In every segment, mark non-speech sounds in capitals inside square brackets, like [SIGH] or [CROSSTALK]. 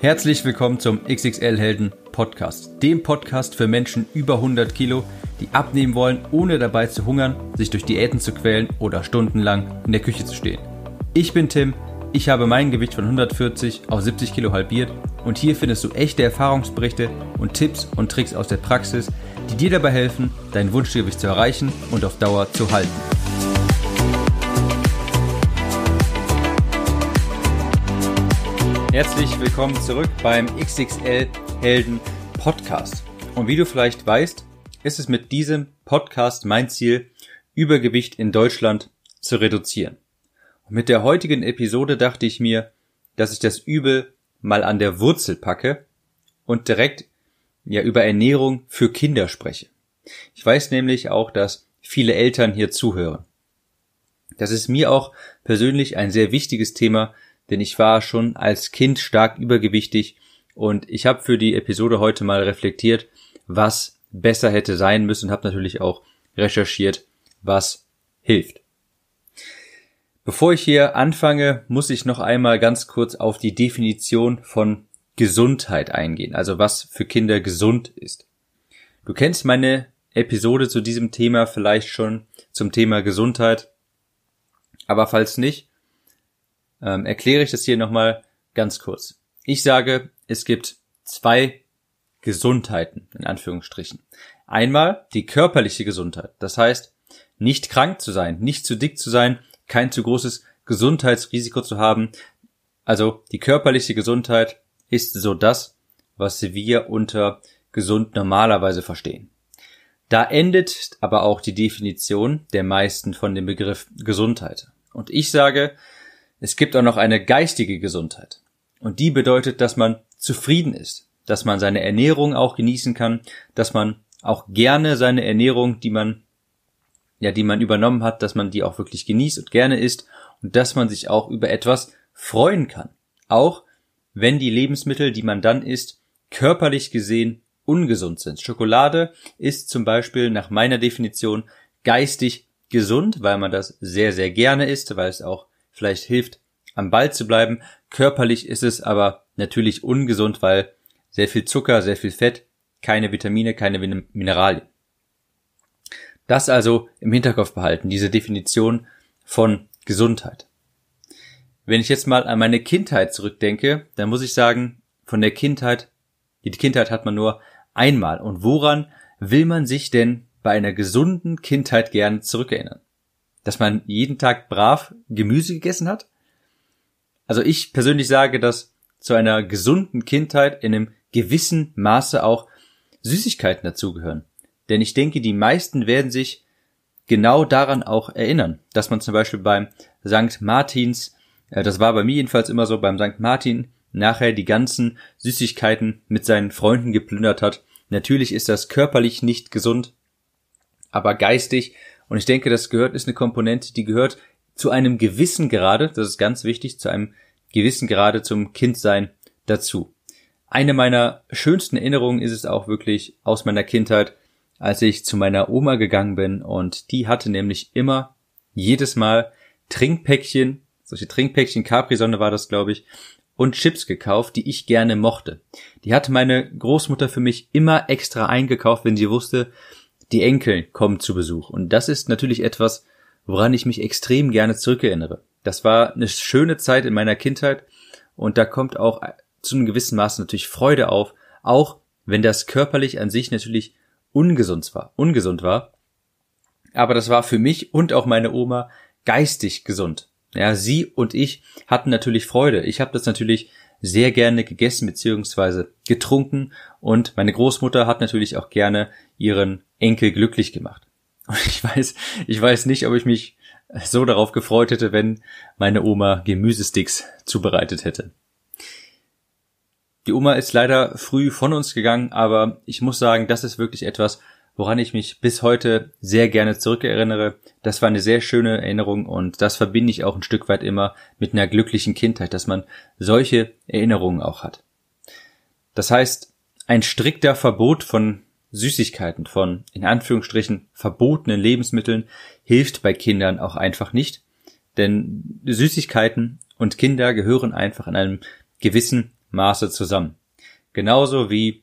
Herzlich willkommen zum XXL Helden Podcast, dem Podcast für Menschen über 100 Kilo, die abnehmen wollen, ohne dabei zu hungern, sich durch Diäten zu quälen oder stundenlang in der Küche zu stehen. Ich bin Tim, ich habe mein Gewicht von 140 auf 70 Kilo halbiert und hier findest du echte Erfahrungsberichte und Tipps und Tricks aus der Praxis, die dir dabei helfen, dein Wunschgewicht zu erreichen und auf Dauer zu halten. Herzlich willkommen zurück beim XXL Helden Podcast. Und wie du vielleicht weißt, ist es mit diesem Podcast mein Ziel, Übergewicht in Deutschland zu reduzieren. Und mit der heutigen Episode dachte ich mir, dass ich das Übel mal an der Wurzel packe und direkt ja über Ernährung für Kinder spreche. Ich weiß nämlich auch, dass viele Eltern hier zuhören. Das ist mir auch persönlich ein sehr wichtiges Thema, denn ich war schon als Kind stark übergewichtig und ich habe für die Episode heute mal reflektiert, was besser hätte sein müssen und habe natürlich auch recherchiert, was hilft. Bevor ich hier anfange, muss ich noch einmal ganz kurz auf die Definition von Gesundheit eingehen, also was für Kinder gesund ist. Du kennst meine Episode zu diesem Thema vielleicht schon zum Thema Gesundheit, aber falls nicht, ähm, erkläre ich das hier nochmal ganz kurz. Ich sage, es gibt zwei Gesundheiten, in Anführungsstrichen. Einmal die körperliche Gesundheit. Das heißt, nicht krank zu sein, nicht zu dick zu sein, kein zu großes Gesundheitsrisiko zu haben. Also die körperliche Gesundheit ist so das, was wir unter gesund normalerweise verstehen. Da endet aber auch die Definition der meisten von dem Begriff Gesundheit. Und ich sage, es gibt auch noch eine geistige Gesundheit. Und die bedeutet, dass man zufrieden ist, dass man seine Ernährung auch genießen kann, dass man auch gerne seine Ernährung, die man, ja, die man übernommen hat, dass man die auch wirklich genießt und gerne isst und dass man sich auch über etwas freuen kann. Auch wenn die Lebensmittel, die man dann isst, körperlich gesehen ungesund sind. Schokolade ist zum Beispiel nach meiner Definition geistig gesund, weil man das sehr, sehr gerne isst, weil es auch vielleicht hilft, am Ball zu bleiben. Körperlich ist es aber natürlich ungesund, weil sehr viel Zucker, sehr viel Fett, keine Vitamine, keine Mineralien. Das also im Hinterkopf behalten, diese Definition von Gesundheit. Wenn ich jetzt mal an meine Kindheit zurückdenke, dann muss ich sagen, von der Kindheit, die Kindheit hat man nur einmal. Und woran will man sich denn bei einer gesunden Kindheit gern zurückerinnern? dass man jeden Tag brav Gemüse gegessen hat? Also ich persönlich sage, dass zu einer gesunden Kindheit in einem gewissen Maße auch Süßigkeiten dazugehören. Denn ich denke, die meisten werden sich genau daran auch erinnern, dass man zum Beispiel beim St. Martins, äh, das war bei mir jedenfalls immer so, beim St. Martin nachher die ganzen Süßigkeiten mit seinen Freunden geplündert hat. Natürlich ist das körperlich nicht gesund, aber geistig und ich denke, das gehört, ist eine Komponente, die gehört zu einem gewissen Grade, das ist ganz wichtig, zu einem gewissen Grade zum Kindsein dazu. Eine meiner schönsten Erinnerungen ist es auch wirklich aus meiner Kindheit, als ich zu meiner Oma gegangen bin und die hatte nämlich immer jedes Mal Trinkpäckchen, solche Trinkpäckchen, Capri-Sonne war das, glaube ich, und Chips gekauft, die ich gerne mochte. Die hatte meine Großmutter für mich immer extra eingekauft, wenn sie wusste, die Enkel kommen zu Besuch. Und das ist natürlich etwas, woran ich mich extrem gerne zurückerinnere. Das war eine schöne Zeit in meiner Kindheit und da kommt auch äh, zu einem gewissen Maß natürlich Freude auf, auch wenn das körperlich an sich natürlich ungesund war, ungesund war. Aber das war für mich und auch meine Oma geistig gesund. Ja, sie und ich hatten natürlich Freude. Ich habe das natürlich sehr gerne gegessen bzw. getrunken und meine Großmutter hat natürlich auch gerne ihren Enkel glücklich gemacht. [LAUGHS] Und ich weiß, ich weiß nicht, ob ich mich so darauf gefreut hätte, wenn meine Oma Gemüsesticks zubereitet hätte. Die Oma ist leider früh von uns gegangen, aber ich muss sagen, das ist wirklich etwas, woran ich mich bis heute sehr gerne zurückerinnere. Das war eine sehr schöne Erinnerung und das verbinde ich auch ein Stück weit immer mit einer glücklichen Kindheit, dass man solche Erinnerungen auch hat. Das heißt, ein strikter Verbot von Süßigkeiten von, in Anführungsstrichen, verbotenen Lebensmitteln hilft bei Kindern auch einfach nicht. Denn Süßigkeiten und Kinder gehören einfach in einem gewissen Maße zusammen. Genauso wie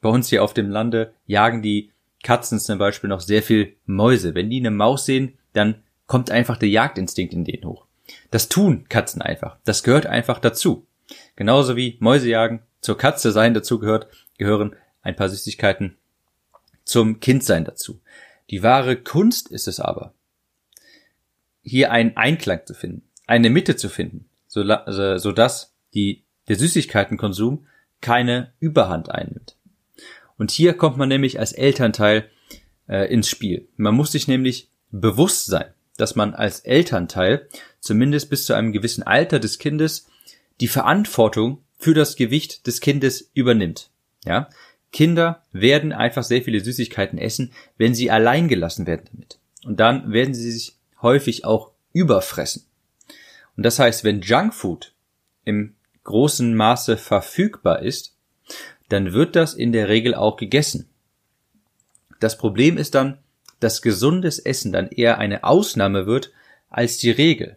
bei uns hier auf dem Lande jagen die Katzen zum Beispiel noch sehr viel Mäuse. Wenn die eine Maus sehen, dann kommt einfach der Jagdinstinkt in denen hoch. Das tun Katzen einfach. Das gehört einfach dazu. Genauso wie Mäusejagen zur Katze sein dazu gehört, gehören ein paar Süßigkeiten zum Kindsein dazu. Die wahre Kunst ist es aber, hier einen Einklang zu finden, eine Mitte zu finden, so, so dass die, der Süßigkeitenkonsum keine Überhand einnimmt. Und hier kommt man nämlich als Elternteil äh, ins Spiel. Man muss sich nämlich bewusst sein, dass man als Elternteil zumindest bis zu einem gewissen Alter des Kindes die Verantwortung für das Gewicht des Kindes übernimmt. Ja, Kinder werden einfach sehr viele Süßigkeiten essen, wenn sie allein gelassen werden damit. Und dann werden sie sich häufig auch überfressen. Und das heißt, wenn Junkfood im großen Maße verfügbar ist, dann wird das in der Regel auch gegessen. Das Problem ist dann, dass gesundes Essen dann eher eine Ausnahme wird als die Regel.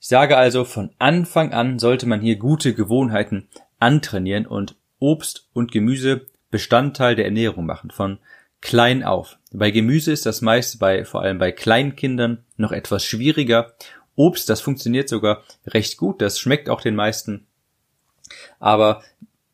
Ich sage also, von Anfang an sollte man hier gute Gewohnheiten antrainieren und Obst und Gemüse Bestandteil der Ernährung machen, von klein auf. Bei Gemüse ist das meist bei, vor allem bei Kleinkindern noch etwas schwieriger. Obst, das funktioniert sogar recht gut, das schmeckt auch den meisten. Aber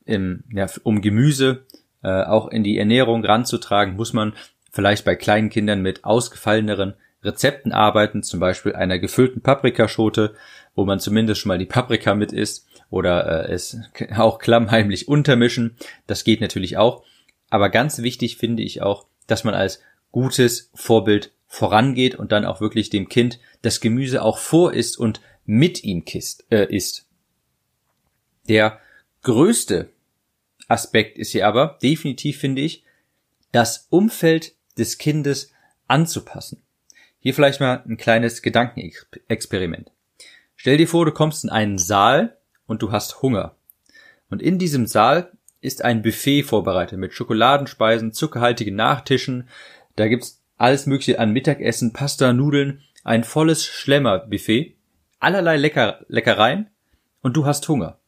im, ja, um Gemüse äh, auch in die Ernährung ranzutragen, muss man vielleicht bei kleinen Kindern mit ausgefalleneren Rezepten arbeiten, zum Beispiel einer gefüllten Paprikaschote, wo man zumindest schon mal die Paprika mit isst, oder äh, es auch klammheimlich untermischen. Das geht natürlich auch. Aber ganz wichtig finde ich auch, dass man als gutes Vorbild vorangeht und dann auch wirklich dem Kind das Gemüse auch vor ist und mit ihm kisst, äh, isst. Der größte Aspekt ist hier aber, definitiv finde ich, das Umfeld des Kindes anzupassen. Hier vielleicht mal ein kleines Gedankenexperiment. Stell dir vor, du kommst in einen Saal und du hast Hunger. Und in diesem Saal ist ein Buffet vorbereitet mit Schokoladenspeisen, zuckerhaltigen Nachtischen, da gibt's alles mögliche an Mittagessen, Pasta, Nudeln, ein volles Schlemmerbuffet, allerlei Lecker Leckereien und du hast Hunger.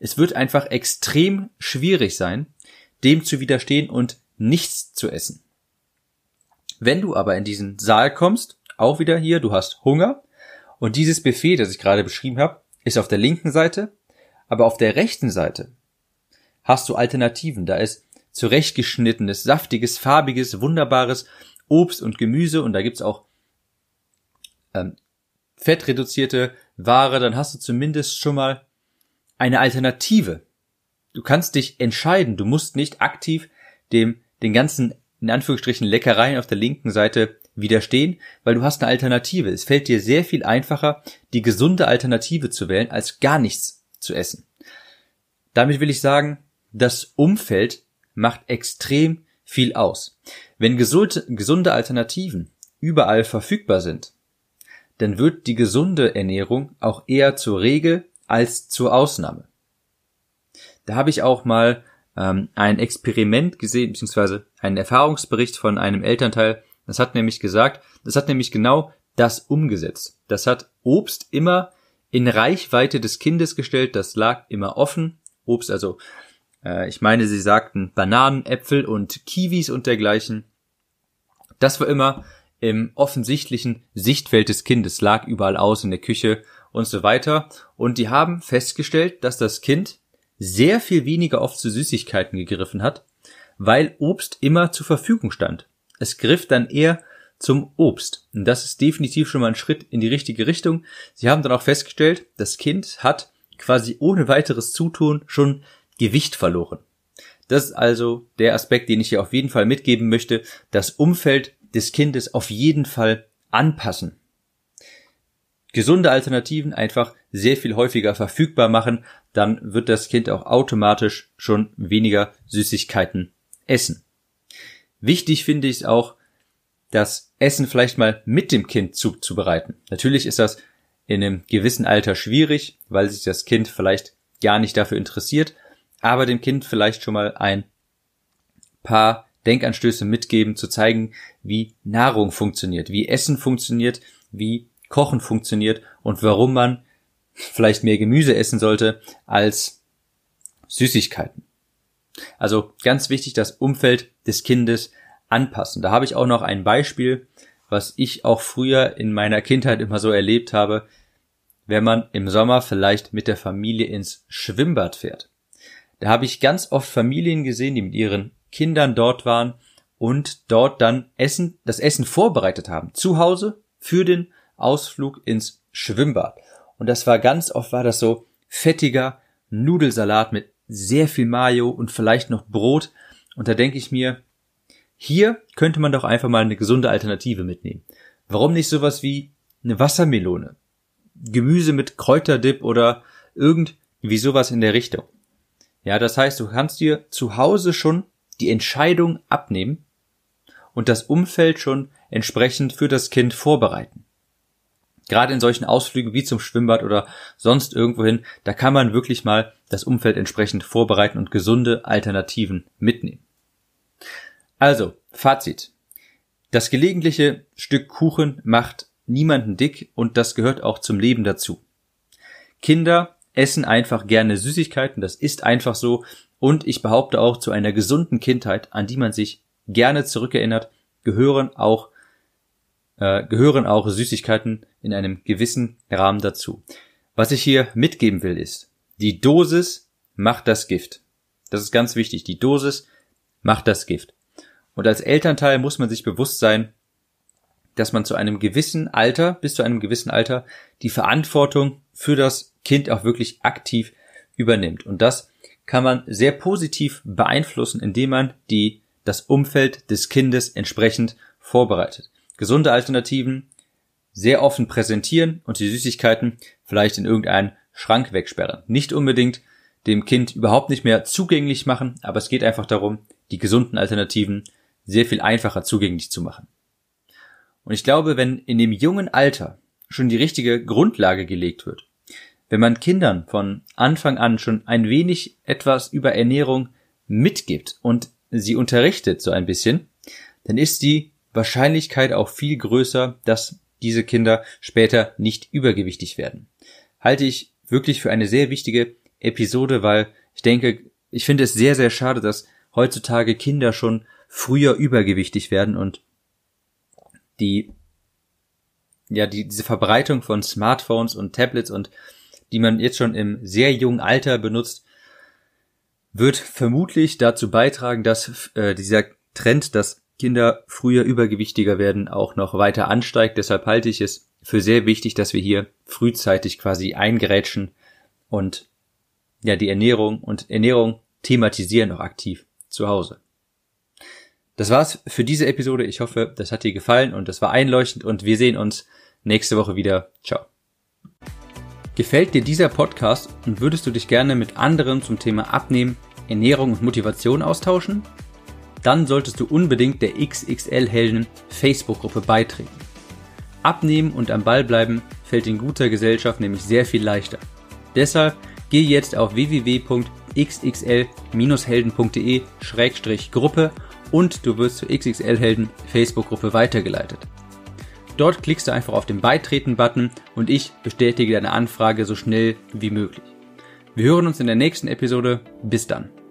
Es wird einfach extrem schwierig sein, dem zu widerstehen und nichts zu essen. Wenn du aber in diesen Saal kommst, auch wieder hier, du hast Hunger und dieses Buffet, das ich gerade beschrieben habe, ist auf der linken Seite, aber auf der rechten Seite hast du Alternativen. Da ist zurechtgeschnittenes, saftiges, farbiges, wunderbares Obst und Gemüse und da gibt's auch ähm, fettreduzierte Ware, dann hast du zumindest schon mal eine Alternative. Du kannst dich entscheiden, du musst nicht aktiv dem den ganzen in Anführungsstrichen Leckereien auf der linken Seite widerstehen, weil du hast eine Alternative. Es fällt dir sehr viel einfacher, die gesunde Alternative zu wählen, als gar nichts zu essen. Damit will ich sagen, das Umfeld macht extrem viel aus. Wenn gesunde, gesunde Alternativen überall verfügbar sind, dann wird die gesunde Ernährung auch eher zur Regel als zur Ausnahme. Da habe ich auch mal ähm, ein Experiment gesehen, beziehungsweise einen Erfahrungsbericht von einem Elternteil, das hat nämlich gesagt, das hat nämlich genau das umgesetzt. Das hat Obst immer in Reichweite des Kindes gestellt, das lag immer offen. Obst, also äh, ich meine, sie sagten Bananen, Äpfel und Kiwis und dergleichen. Das war immer im offensichtlichen Sichtfeld des Kindes, lag überall aus in der Küche und so weiter. Und die haben festgestellt, dass das Kind sehr viel weniger oft zu Süßigkeiten gegriffen hat, weil Obst immer zur Verfügung stand. Es griff dann eher zum Obst. Und das ist definitiv schon mal ein Schritt in die richtige Richtung. Sie haben dann auch festgestellt, das Kind hat quasi ohne weiteres Zutun schon Gewicht verloren. Das ist also der Aspekt, den ich hier auf jeden Fall mitgeben möchte. Das Umfeld des Kindes auf jeden Fall anpassen. Gesunde Alternativen einfach sehr viel häufiger verfügbar machen, dann wird das Kind auch automatisch schon weniger Süßigkeiten essen. Wichtig finde ich auch, das Essen vielleicht mal mit dem Kind zuzubereiten. Natürlich ist das in einem gewissen Alter schwierig, weil sich das Kind vielleicht gar nicht dafür interessiert, aber dem Kind vielleicht schon mal ein paar Denkanstöße mitgeben, zu zeigen, wie Nahrung funktioniert, wie Essen funktioniert, wie Kochen funktioniert und warum man vielleicht mehr Gemüse essen sollte als Süßigkeiten. Also ganz wichtig, das Umfeld des Kindes anpassen. Da habe ich auch noch ein Beispiel, was ich auch früher in meiner Kindheit immer so erlebt habe, wenn man im Sommer vielleicht mit der Familie ins Schwimmbad fährt. Da habe ich ganz oft Familien gesehen, die mit ihren Kindern dort waren und dort dann Essen, das Essen vorbereitet haben. Zu Hause für den Ausflug ins Schwimmbad. Und das war ganz oft war das so fettiger Nudelsalat mit sehr viel Mayo und vielleicht noch Brot. Und da denke ich mir, hier könnte man doch einfach mal eine gesunde Alternative mitnehmen. Warum nicht sowas wie eine Wassermelone? Gemüse mit Kräuterdip oder irgendwie sowas in der Richtung. Ja, das heißt, du kannst dir zu Hause schon die Entscheidung abnehmen und das Umfeld schon entsprechend für das Kind vorbereiten gerade in solchen Ausflügen wie zum Schwimmbad oder sonst irgendwohin, da kann man wirklich mal das Umfeld entsprechend vorbereiten und gesunde Alternativen mitnehmen. Also, Fazit. Das gelegentliche Stück Kuchen macht niemanden dick und das gehört auch zum Leben dazu. Kinder essen einfach gerne Süßigkeiten, das ist einfach so und ich behaupte auch zu einer gesunden Kindheit, an die man sich gerne zurückerinnert, gehören auch äh, gehören auch Süßigkeiten in einem gewissen Rahmen dazu. Was ich hier mitgeben will ist, die Dosis macht das Gift. Das ist ganz wichtig. Die Dosis macht das Gift. Und als Elternteil muss man sich bewusst sein, dass man zu einem gewissen Alter, bis zu einem gewissen Alter, die Verantwortung für das Kind auch wirklich aktiv übernimmt. Und das kann man sehr positiv beeinflussen, indem man die, das Umfeld des Kindes entsprechend vorbereitet gesunde Alternativen sehr offen präsentieren und die Süßigkeiten vielleicht in irgendeinen Schrank wegsperren. Nicht unbedingt dem Kind überhaupt nicht mehr zugänglich machen, aber es geht einfach darum, die gesunden Alternativen sehr viel einfacher zugänglich zu machen. Und ich glaube, wenn in dem jungen Alter schon die richtige Grundlage gelegt wird, wenn man Kindern von Anfang an schon ein wenig etwas über Ernährung mitgibt und sie unterrichtet so ein bisschen, dann ist die Wahrscheinlichkeit auch viel größer, dass diese Kinder später nicht übergewichtig werden. Halte ich wirklich für eine sehr wichtige Episode, weil ich denke, ich finde es sehr, sehr schade, dass heutzutage Kinder schon früher übergewichtig werden und die, ja, die, diese Verbreitung von Smartphones und Tablets und die man jetzt schon im sehr jungen Alter benutzt, wird vermutlich dazu beitragen, dass äh, dieser Trend, dass Kinder früher übergewichtiger werden, auch noch weiter ansteigt. Deshalb halte ich es für sehr wichtig, dass wir hier frühzeitig quasi eingerätschen und ja, die Ernährung und Ernährung thematisieren auch aktiv zu Hause. Das war's für diese Episode. Ich hoffe, das hat dir gefallen und das war einleuchtend und wir sehen uns nächste Woche wieder. Ciao. Gefällt dir dieser Podcast und würdest du dich gerne mit anderen zum Thema Abnehmen, Ernährung und Motivation austauschen? dann solltest du unbedingt der XXL Helden Facebook-Gruppe beitreten. Abnehmen und am Ball bleiben fällt in guter Gesellschaft nämlich sehr viel leichter. Deshalb geh jetzt auf www.xxl-helden.de-gruppe e und du wirst zur XXL Helden Facebook-Gruppe weitergeleitet. Dort klickst du einfach auf den Beitreten-Button und ich bestätige deine Anfrage so schnell wie möglich. Wir hören uns in der nächsten Episode. Bis dann.